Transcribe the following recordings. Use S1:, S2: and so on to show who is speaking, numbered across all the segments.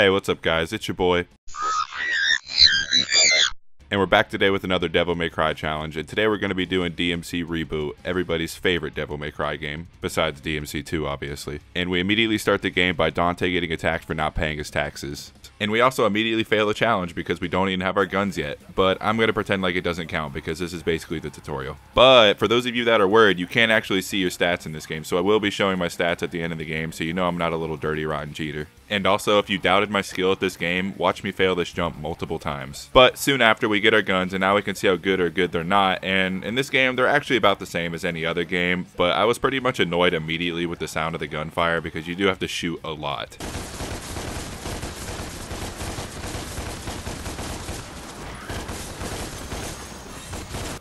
S1: Hey, what's up, guys? It's your boy. And we're back today with another Devil May Cry challenge. And today we're going to be doing DMC Reboot, everybody's favorite Devil May Cry game, besides DMC 2, obviously. And we immediately start the game by Dante getting attacked for not paying his taxes. And we also immediately fail the challenge because we don't even have our guns yet. But I'm going to pretend like it doesn't count because this is basically the tutorial. But for those of you that are worried, you can't actually see your stats in this game. So I will be showing my stats at the end of the game so you know I'm not a little dirty, rotten cheater. And also, if you doubted my skill at this game, watch me fail this jump multiple times. But soon after, we get our guns, and now we can see how good or good they're not. And in this game, they're actually about the same as any other game, but I was pretty much annoyed immediately with the sound of the gunfire because you do have to shoot a lot.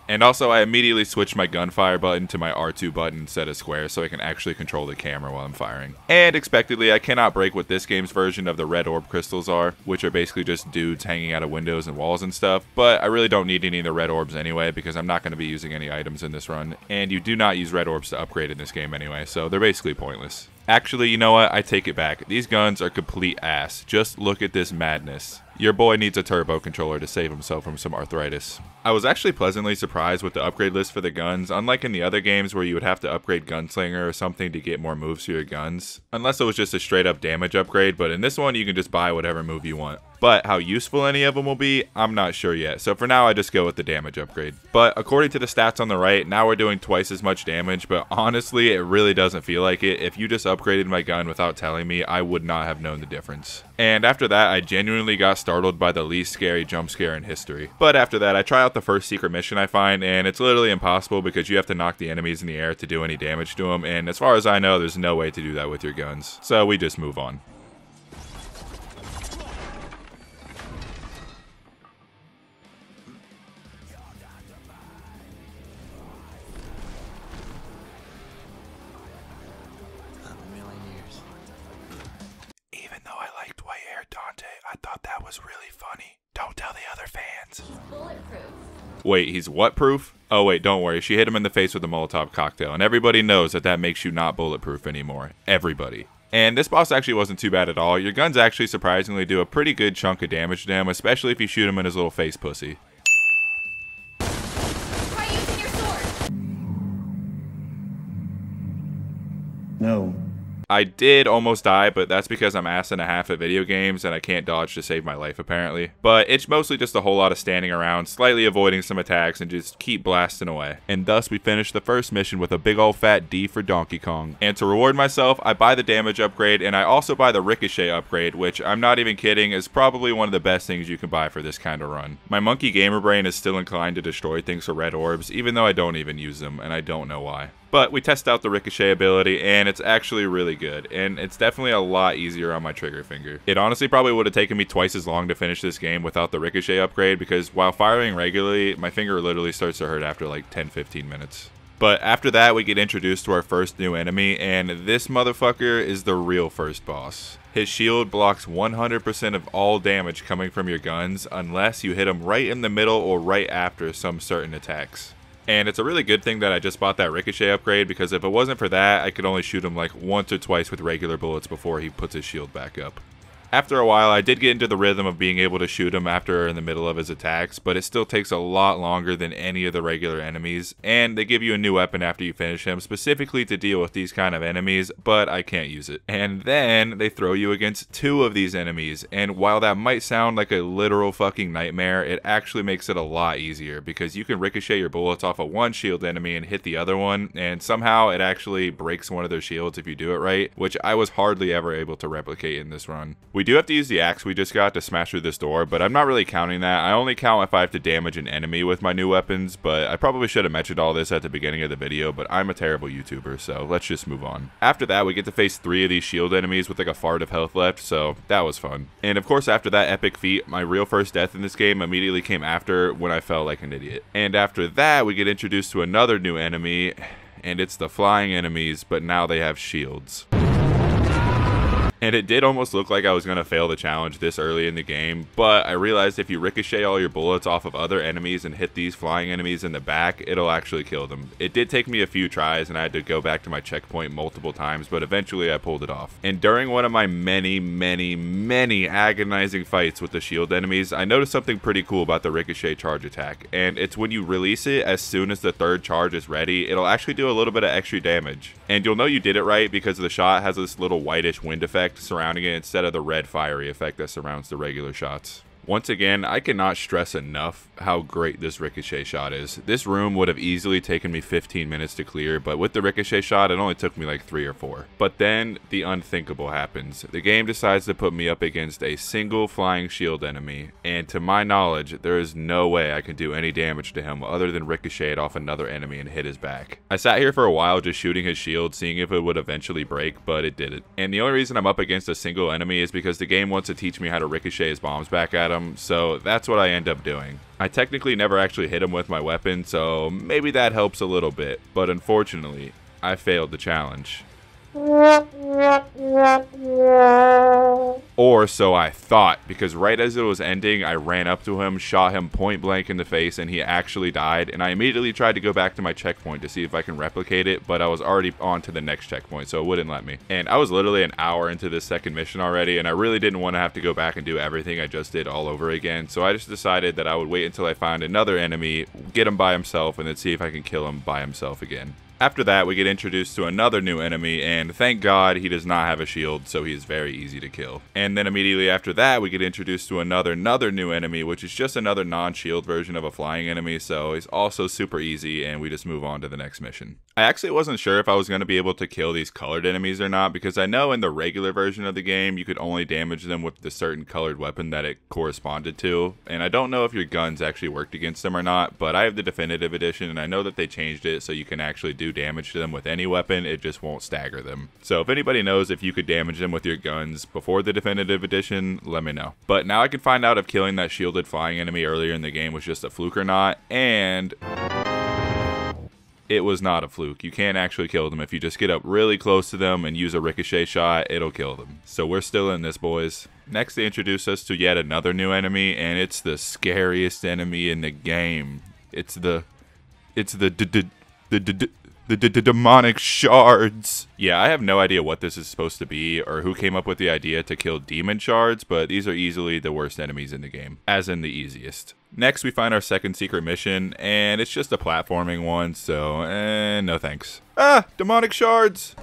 S1: And also, I immediately switched my gunfire button to my R2 button instead of square so I can actually control the camera while I'm firing. And expectedly, I cannot break what this game's version of the red orb crystals are, which are basically just dudes hanging out of windows and walls and stuff, but I really don't need any of the red orbs anyway because I'm not going to be using any items in this run, and you do not use red orbs to upgrade in this game anyway, so they're basically pointless. Actually, you know what? I take it back. These guns are complete ass. Just look at this madness. Your boy needs a turbo controller to save himself from some arthritis. I was actually pleasantly surprised with the upgrade list for the guns, unlike in the other games where you would have to upgrade Gunslinger or something to get more moves to your guns, unless it was just a straight up damage upgrade, but in this one you can just buy whatever move you want. But how useful any of them will be, I'm not sure yet, so for now I just go with the damage upgrade. But according to the stats on the right, now we're doing twice as much damage, but honestly it really doesn't feel like it. If you just upgraded my gun without telling me, I would not have known the difference. And after that, I genuinely got startled by the least scary jump scare in history. But after that, I try out the first secret mission I find, and it's literally impossible because you have to knock the enemies in the air to do any damage to them. And as far as I know, there's no way to do that with your guns. So we just move on. wait, he's what proof? Oh, wait, don't worry. She hit him in the face with a Molotov cocktail, and everybody knows that that makes you not bulletproof anymore. Everybody. And this boss actually wasn't too bad at all. Your guns actually surprisingly do a pretty good chunk of damage to him, especially if you shoot him in his little face pussy. I did almost die, but that's because I'm ass and a half at video games and I can't dodge to save my life apparently. But it's mostly just a whole lot of standing around, slightly avoiding some attacks and just keep blasting away. And thus we finish the first mission with a big old fat D for Donkey Kong. And to reward myself, I buy the damage upgrade and I also buy the ricochet upgrade, which I'm not even kidding is probably one of the best things you can buy for this kind of run. My monkey gamer brain is still inclined to destroy things for red orbs, even though I don't even use them and I don't know why. But we test out the ricochet ability, and it's actually really good. And it's definitely a lot easier on my trigger finger. It honestly probably would have taken me twice as long to finish this game without the ricochet upgrade because while firing regularly, my finger literally starts to hurt after like 10 15 minutes. But after that, we get introduced to our first new enemy, and this motherfucker is the real first boss. His shield blocks 100% of all damage coming from your guns unless you hit him right in the middle or right after some certain attacks. And it's a really good thing that I just bought that Ricochet upgrade because if it wasn't for that, I could only shoot him like once or twice with regular bullets before he puts his shield back up. After a while, I did get into the rhythm of being able to shoot him after in the middle of his attacks, but it still takes a lot longer than any of the regular enemies, and they give you a new weapon after you finish him, specifically to deal with these kind of enemies, but I can't use it. And then they throw you against two of these enemies, and while that might sound like a literal fucking nightmare, it actually makes it a lot easier because you can ricochet your bullets off of one shield enemy and hit the other one, and somehow it actually breaks one of their shields if you do it right, which I was hardly ever able to replicate in this run. We do have to use the axe we just got to smash through this door, but I'm not really counting that. I only count if I have to damage an enemy with my new weapons, but I probably should have mentioned all this at the beginning of the video, but I'm a terrible YouTuber, so let's just move on. After that, we get to face three of these shield enemies with like a fart of health left, so that was fun. And of course, after that epic feat, my real first death in this game immediately came after when I fell like an idiot. And after that, we get introduced to another new enemy, and it's the flying enemies, but now they have shields. And it did almost look like I was going to fail the challenge this early in the game, but I realized if you ricochet all your bullets off of other enemies and hit these flying enemies in the back, it'll actually kill them. It did take me a few tries and I had to go back to my checkpoint multiple times, but eventually I pulled it off. And during one of my many, many, many agonizing fights with the shield enemies, I noticed something pretty cool about the ricochet charge attack, and it's when you release it as soon as the third charge is ready, it'll actually do a little bit of extra damage. And you'll know you did it right because the shot has this little whitish wind effect effect surrounding it instead of the red fiery effect that surrounds the regular shots. Once again, I cannot stress enough how great this ricochet shot is. This room would have easily taken me 15 minutes to clear, but with the ricochet shot, it only took me like 3 or 4. But then, the unthinkable happens. The game decides to put me up against a single flying shield enemy, and to my knowledge, there is no way I can do any damage to him other than ricochet it off another enemy and hit his back. I sat here for a while just shooting his shield, seeing if it would eventually break, but it didn't. And the only reason I'm up against a single enemy is because the game wants to teach me how to ricochet his bombs back at at him, so that's what I end up doing. I technically never actually hit him with my weapon, so maybe that helps a little bit, but unfortunately, I failed the challenge. Or so I thought, because right as it was ending, I ran up to him, shot him point blank in the face, and he actually died. And I immediately tried to go back to my checkpoint to see if I can replicate it, but I was already on to the next checkpoint, so it wouldn't let me. And I was literally an hour into this second mission already, and I really didn't want to have to go back and do everything I just did all over again. So I just decided that I would wait until I find another enemy, get him by himself, and then see if I can kill him by himself again. After that, we get introduced to another new enemy, and thank God he does not have a shield, so he is very easy to kill. And then immediately after that, we get introduced to another another new enemy, which is just another non-shield version of a flying enemy, so he's also super easy, and we just move on to the next mission. I actually wasn't sure if I was going to be able to kill these colored enemies or not, because I know in the regular version of the game, you could only damage them with the certain colored weapon that it corresponded to, and I don't know if your guns actually worked against them or not, but I have the definitive edition, and I know that they changed it so you can actually do damage to them with any weapon, it just won't stagger them. So if anybody knows if you could damage them with your guns before the definitive edition, let me know. But now I can find out if killing that shielded flying enemy earlier in the game was just a fluke or not, and it was not a fluke. You can't actually kill them. If you just get up really close to them and use a ricochet shot, it'll kill them. So we're still in this, boys. Next, they introduce us to yet another new enemy, and it's the scariest enemy in the game. It's the... It's the... D -d -d the d- d- demonic shards. Yeah, I have no idea what this is supposed to be or who came up with the idea to kill demon shards, but these are easily the worst enemies in the game, as in the easiest. Next, we find our second secret mission, and it's just a platforming one, so eh, no thanks. Ah, demonic shards!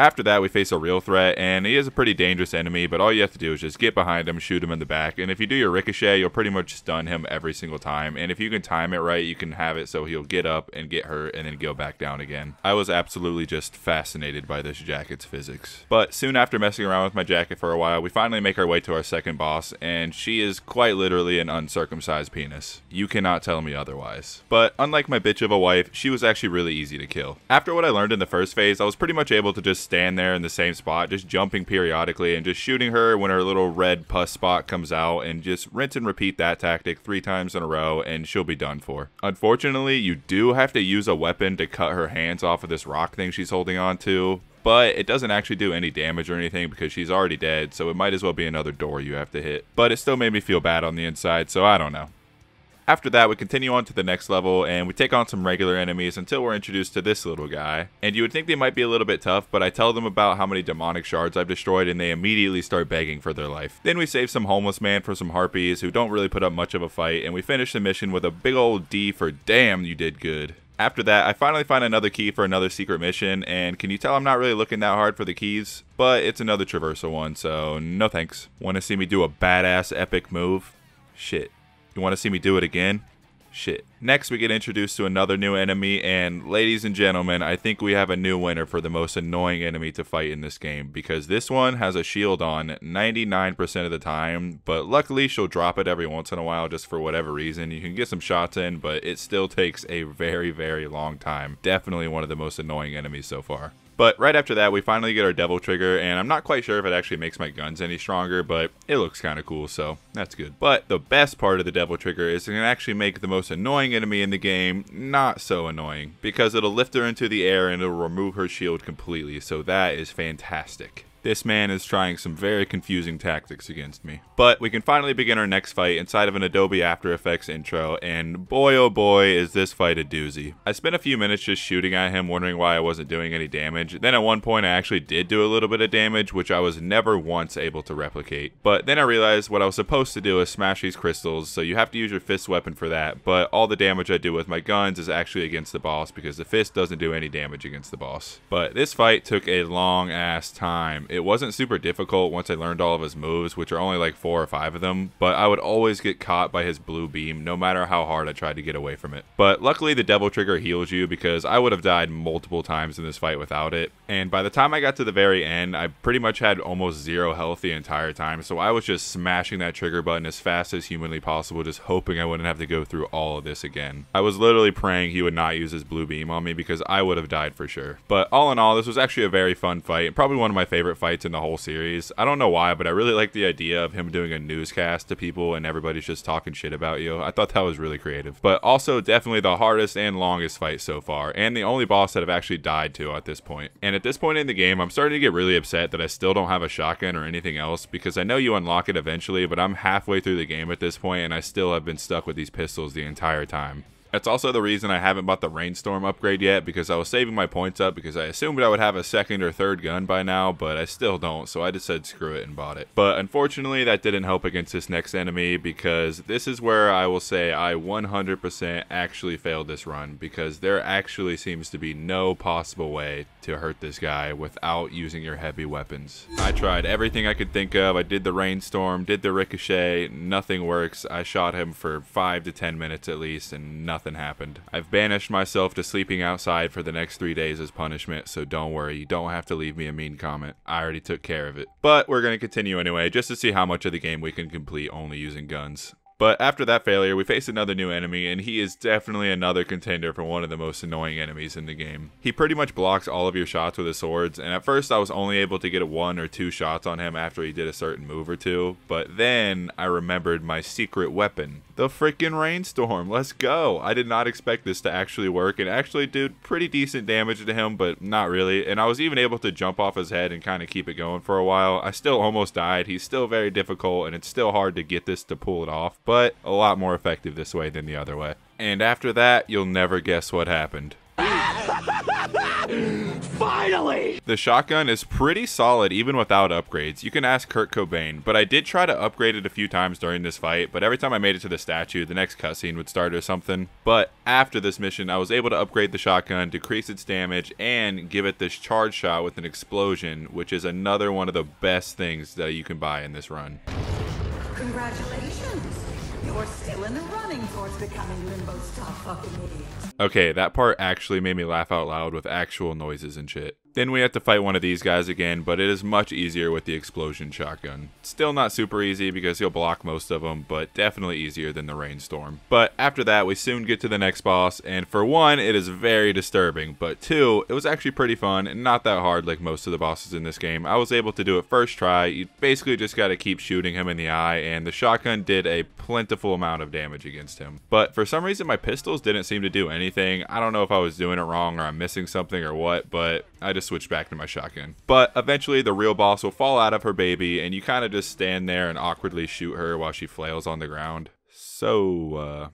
S1: After that, we face a real threat, and he is a pretty dangerous enemy, but all you have to do is just get behind him, shoot him in the back, and if you do your ricochet, you'll pretty much stun him every single time, and if you can time it right, you can have it so he'll get up and get hurt and then go back down again. I was absolutely just fascinated by this jacket's physics. But soon after messing around with my jacket for a while, we finally make our way to our second boss, and she is quite literally an uncircumcised penis. You cannot tell me otherwise. But unlike my bitch of a wife, she was actually really easy to kill. After what I learned in the first phase, I was pretty much able to just stand there in the same spot, just jumping periodically and just shooting her when her little red pus spot comes out, and just rinse and repeat that tactic three times in a row, and she'll be done for. Unfortunately, you do have to use a weapon to cut her hands off of this rock thing she's holding on to, but it doesn't actually do any damage or anything because she's already dead, so it might as well be another door you have to hit. But it still made me feel bad on the inside, so I don't know. After that, we continue on to the next level, and we take on some regular enemies until we're introduced to this little guy. And you would think they might be a little bit tough, but I tell them about how many demonic shards I've destroyed, and they immediately start begging for their life. Then we save some homeless man for some harpies who don't really put up much of a fight, and we finish the mission with a big old D for damn you did good. After that, I finally find another key for another secret mission, and can you tell I'm not really looking that hard for the keys? But it's another traversal one, so no thanks. Want to see me do a badass epic move? Shit. You want to see me do it again? Shit. Next, we get introduced to another new enemy, and ladies and gentlemen, I think we have a new winner for the most annoying enemy to fight in this game, because this one has a shield on 99% of the time, but luckily she'll drop it every once in a while just for whatever reason. You can get some shots in, but it still takes a very, very long time. Definitely one of the most annoying enemies so far. But right after that, we finally get our Devil Trigger, and I'm not quite sure if it actually makes my guns any stronger, but it looks kind of cool, so that's good. But the best part of the Devil Trigger is it can actually make the most annoying enemy in the game not so annoying, because it'll lift her into the air and it'll remove her shield completely, so that is fantastic. This man is trying some very confusing tactics against me. But we can finally begin our next fight inside of an Adobe After Effects intro, and boy oh boy is this fight a doozy. I spent a few minutes just shooting at him, wondering why I wasn't doing any damage. Then at one point I actually did do a little bit of damage, which I was never once able to replicate. But then I realized what I was supposed to do is smash these crystals, so you have to use your fist weapon for that, but all the damage I do with my guns is actually against the boss because the fist doesn't do any damage against the boss. But this fight took a long ass time it wasn't super difficult once I learned all of his moves, which are only like four or five of them, but I would always get caught by his blue beam no matter how hard I tried to get away from it. But luckily, the Devil Trigger heals you because I would have died multiple times in this fight without it. And by the time I got to the very end, I pretty much had almost zero health the entire time, so I was just smashing that trigger button as fast as humanly possible, just hoping I wouldn't have to go through all of this again. I was literally praying he would not use his blue beam on me because I would have died for sure. But all in all, this was actually a very fun fight, and probably one of my favorite fights in the whole series. I don't know why, but I really like the idea of him doing a newscast to people and everybody's just talking shit about you. I thought that was really creative. But also definitely the hardest and longest fight so far, and the only boss that I've actually died to at this point. And at this point in the game, I'm starting to get really upset that I still don't have a shotgun or anything else because I know you unlock it eventually, but I'm halfway through the game at this point and I still have been stuck with these pistols the entire time. That's also the reason I haven't bought the Rainstorm upgrade yet because I was saving my points up because I assumed I would have a second or third gun by now, but I still don't, so I just said screw it and bought it. But unfortunately, that didn't help against this next enemy because this is where I will say I 100% actually failed this run because there actually seems to be no possible way to hurt this guy without using your heavy weapons. I tried everything I could think of. I did the rainstorm, did the ricochet. Nothing works. I shot him for 5 to 10 minutes at least and nothing happened. I've banished myself to sleeping outside for the next 3 days as punishment, so don't worry. You don't have to leave me a mean comment. I already took care of it. But we're going to continue anyway just to see how much of the game we can complete only using guns. But after that failure, we face another new enemy, and he is definitely another contender for one of the most annoying enemies in the game. He pretty much blocks all of your shots with his swords, and at first I was only able to get one or two shots on him after he did a certain move or two, but then I remembered my secret weapon the freaking rainstorm. Let's go. I did not expect this to actually work and actually did pretty decent damage to him, but not really. And I was even able to jump off his head and kind of keep it going for a while. I still almost died. He's still very difficult and it's still hard to get this to pull it off, but a lot more effective this way than the other way. And after that, you'll never guess what happened. Finally! The shotgun is pretty solid even without upgrades. You can ask Kurt Cobain, but I did try to upgrade it a few times during this fight, but every time I made it to the statue, the next cutscene would start or something. But after this mission, I was able to upgrade the shotgun, decrease its damage, and give it this charge shot with an explosion, which is another one of the best things that you can buy in this run. Congratulations! You're still in the run! towards becoming limbo fucking idiot. Okay, that part actually made me laugh out loud with actual noises and shit. Then we have to fight one of these guys again, but it is much easier with the explosion shotgun. Still not super easy because he'll block most of them, but definitely easier than the rainstorm. But after that, we soon get to the next boss, and for one, it is very disturbing, but two, it was actually pretty fun and not that hard like most of the bosses in this game. I was able to do it first try. You basically just got to keep shooting him in the eye, and the shotgun did a plentiful amount of damage against him. But for some reason, my pistols didn't seem to do anything. I don't know if I was doing it wrong or I'm missing something or what, but I just switch back to my shotgun. But eventually, the real boss will fall out of her baby, and you kind of just stand there and awkwardly shoot her while she flails on the ground. So, uh,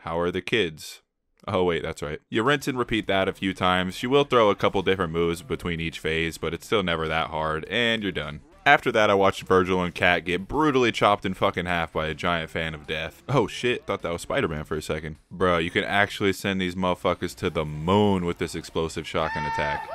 S1: how are the kids? Oh, wait, that's right. You rinse and repeat that a few times. She will throw a couple different moves between each phase, but it's still never that hard, and you're done. After that, I watched Virgil and Cat get brutally chopped in fucking half by a giant fan of death. Oh shit, thought that was Spider-Man for a second. Bro, you can actually send these motherfuckers to the moon with this explosive shotgun attack.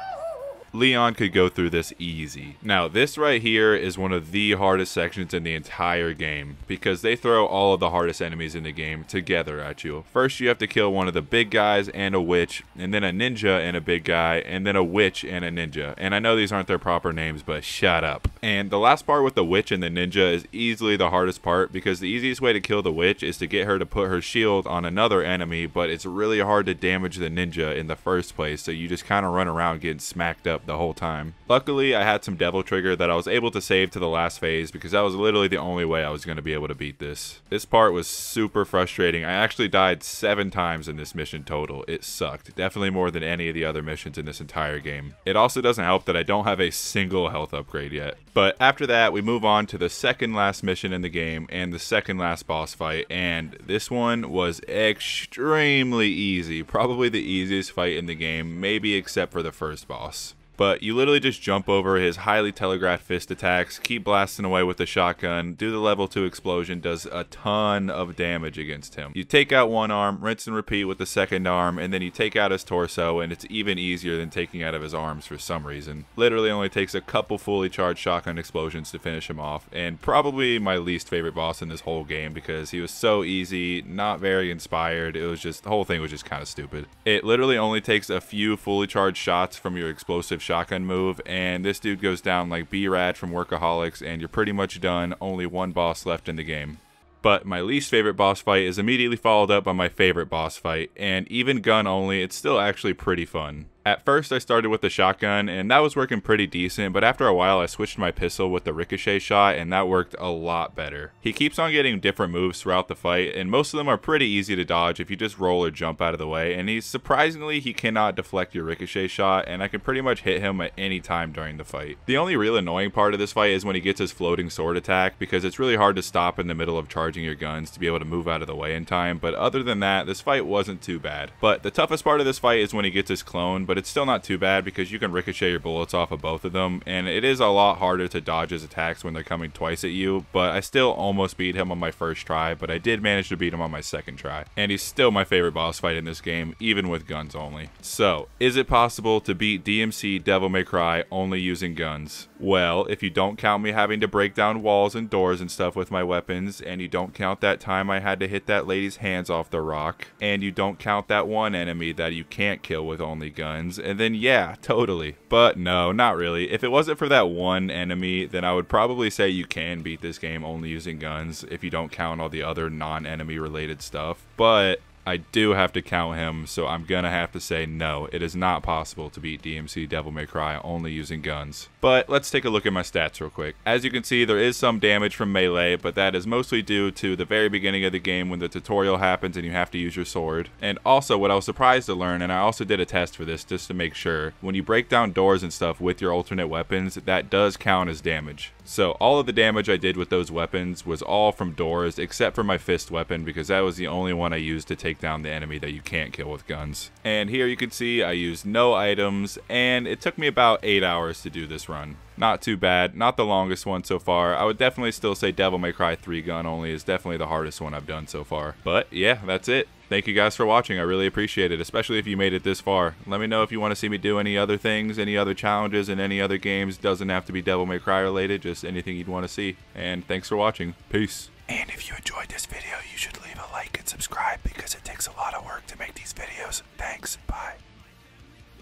S1: Leon could go through this easy. Now, this right here is one of the hardest sections in the entire game because they throw all of the hardest enemies in the game together at you. First, you have to kill one of the big guys and a witch, and then a ninja and a big guy, and then a witch and a ninja. And I know these aren't their proper names, but shut up. And the last part with the witch and the ninja is easily the hardest part because the easiest way to kill the witch is to get her to put her shield on another enemy, but it's really hard to damage the ninja in the first place, so you just kind of run around getting smacked up the whole time. Luckily, I had some Devil Trigger that I was able to save to the last phase because that was literally the only way I was going to be able to beat this. This part was super frustrating. I actually died seven times in this mission total. It sucked. Definitely more than any of the other missions in this entire game. It also doesn't help that I don't have a single health upgrade yet. But after that, we move on to the second last mission in the game and the second last boss fight. And this one was extremely easy. Probably the easiest fight in the game, maybe except for the first boss but you literally just jump over his highly telegraphed fist attacks, keep blasting away with the shotgun, do the level 2 explosion, does a ton of damage against him. You take out one arm, rinse and repeat with the second arm, and then you take out his torso, and it's even easier than taking out of his arms for some reason. Literally only takes a couple fully charged shotgun explosions to finish him off, and probably my least favorite boss in this whole game because he was so easy, not very inspired, it was just, the whole thing was just kind of stupid. It literally only takes a few fully charged shots from your explosive shotgun move, and this dude goes down like B Rad from Workaholics, and you're pretty much done. Only one boss left in the game. But my least favorite boss fight is immediately followed up by my favorite boss fight, and even gun only, it's still actually pretty fun. At first, I started with the shotgun, and that was working pretty decent, but after a while, I switched my pistol with the ricochet shot, and that worked a lot better. He keeps on getting different moves throughout the fight, and most of them are pretty easy to dodge if you just roll or jump out of the way, and he's surprisingly, he cannot deflect your ricochet shot, and I can pretty much hit him at any time during the fight. The only real annoying part of this fight is when he gets his floating sword attack, because it's really hard to stop in the middle of charging your guns to be able to move out of the way in time, but other than that, this fight wasn't too bad. But the toughest part of this fight is when he gets his clone, but but it's still not too bad because you can ricochet your bullets off of both of them, and it is a lot harder to dodge his attacks when they're coming twice at you, but I still almost beat him on my first try, but I did manage to beat him on my second try, and he's still my favorite boss fight in this game, even with guns only. So, is it possible to beat DMC Devil May Cry only using guns? Well, if you don't count me having to break down walls and doors and stuff with my weapons, and you don't count that time I had to hit that lady's hands off the rock, and you don't count that one enemy that you can't kill with only guns, and then yeah, totally. But no, not really. If it wasn't for that one enemy, then I would probably say you can beat this game only using guns if you don't count all the other non-enemy related stuff. But I do have to count him, so I'm gonna have to say no, it is not possible to beat DMC Devil May Cry only using guns. But let's take a look at my stats real quick. As you can see, there is some damage from melee, but that is mostly due to the very beginning of the game when the tutorial happens and you have to use your sword. And also, what I was surprised to learn, and I also did a test for this just to make sure, when you break down doors and stuff with your alternate weapons, that does count as damage. So all of the damage I did with those weapons was all from doors, except for my fist weapon, because that was the only one I used to take take down the enemy that you can't kill with guns. And here you can see I used no items, and it took me about 8 hours to do this run. Not too bad, not the longest one so far. I would definitely still say Devil May Cry 3 gun only is definitely the hardest one I've done so far. But yeah, that's it. Thank you guys for watching. I really appreciate it, especially if you made it this far. Let me know if you want to see me do any other things, any other challenges, and any other games. Doesn't have to be Devil May Cry related, just anything you'd want to see. And thanks for watching. Peace. And if you enjoyed this video, you should leave a like and subscribe because it takes a lot of work to make these videos. Thanks. Bye.